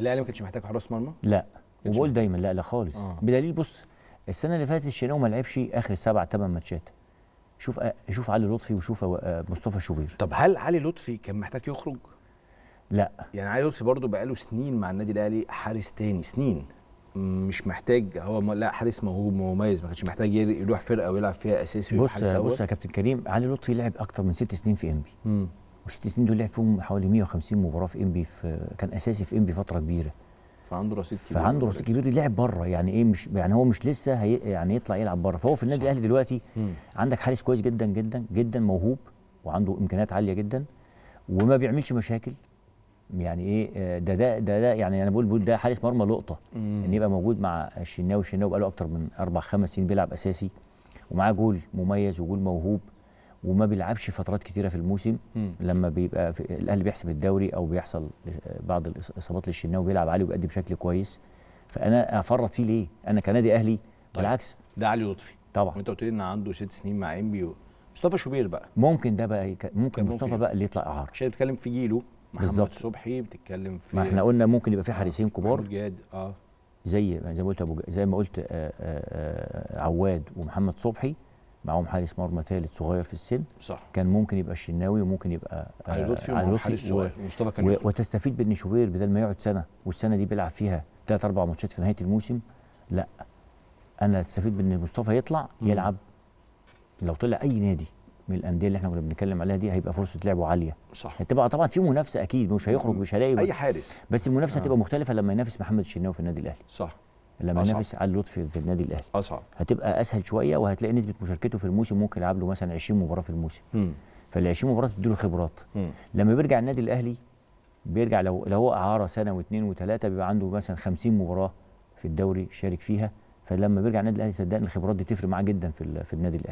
الاهلي ما كانش محتاج حراس مرمى لا وبقول دايما لا لا خالص آه. بدليل بص السنه اللي فاتت الشناوي ما لعبش اخر سبع ثمان ماتشات شوف آه، شوف علي لطفي وشوف آه، مصطفى شوبير طب هل علي لطفي كان محتاج يخرج لا يعني علي لطفي برضه بقاله سنين مع النادي الاهلي حارس تاني سنين مش محتاج هو لا حارس موهوب مميز ما كانش محتاج يروح فرقه ويلعب فيها اساسي بص بص يا كابتن كريم علي لطفي لعب اكتر من ست سنين في انبي و دول لعب فيهم حوالي 150 مباراه في انبي في كان اساسي في انبي فتره كبيره فعنده رصيد كبير فعنده رصيد كبير لعب بره يعني ايه مش يعني هو مش لسه هي يعني يطلع يلعب بره فهو في النادي الاهلي دلوقتي مم. عندك حارس كويس جدا جدا جدا موهوب وعنده امكانيات عاليه جدا وما بيعملش مشاكل يعني ايه آه، ده ده ده, ده يعني انا بقول بقول ده حارس مرمى لقطه ان يعني يبقى موجود مع الشناوي الشناوي بقى له اكتر من اربع خمس سنين بيلعب اساسي ومعاه جول مميز وجول موهوب وما بيلعبش فترات كتيره في الموسم م. لما بيبقى في الاهلي بيحسب الدوري او بيحصل بعض الاصابات للشناوي بيلعب علي وبيأدي بشكل كويس فانا افرط فيه ليه؟ انا كنادي اهلي طيب. بالعكس ده علي لطفي طبعا وانت قلت لي ان عنده ست سنين مع انبي مصطفى شوبير بقى ممكن ده بقى يك... ممكن مصطفى بقى اللي يطلع اعاره عشان بتتكلم في جيله محمد صبحي بتتكلم في ما احنا قلنا ممكن يبقى في آه، حارسين كبار جاد اه زي زي ما قلت ابو زي ما قلت آآ آه، آآ آه، عواد ومحمد صبحي معاهم حارس مرمى ثالث صغير في السن صح. كان ممكن يبقى الشناوي وممكن يبقى علي لطفي علي لطفي و... مصطفى كان و... وتستفيد بان شوبير بدل ما يقعد سنه والسنه دي بيلعب فيها ثلاث اربع ماتشات في نهايه الموسم لا انا استفيد بان مصطفى يطلع م. يلعب لو طلع اي نادي من الانديه اللي احنا كنا بنتكلم عليها دي هيبقى فرصه لعبه عاليه صح هتبقى طبعا في منافسه اكيد مش هيخرج مش هلاقي اي حارس بس المنافسه هتبقى آه. مختلفه لما ينافس محمد الشناوي في النادي الاهلي صح لما ينافس علي لطفي في النادي الاهلي اصعب هتبقى اسهل شويه وهتلاقي نسبه مشاركته في الموسم ممكن يلعب له مثلا 20 مباراه في الموسم فال 20 مباراه تديله خبرات م. لما بيرجع النادي الاهلي بيرجع لو لو هو اعاره سنه واثنين وثلاثه بيبقى عنده مثلا 50 مباراه في الدوري شارك فيها فلما بيرجع النادي الاهلي صدقني الخبرات دي تفرق معاه جدا في في النادي الاهلي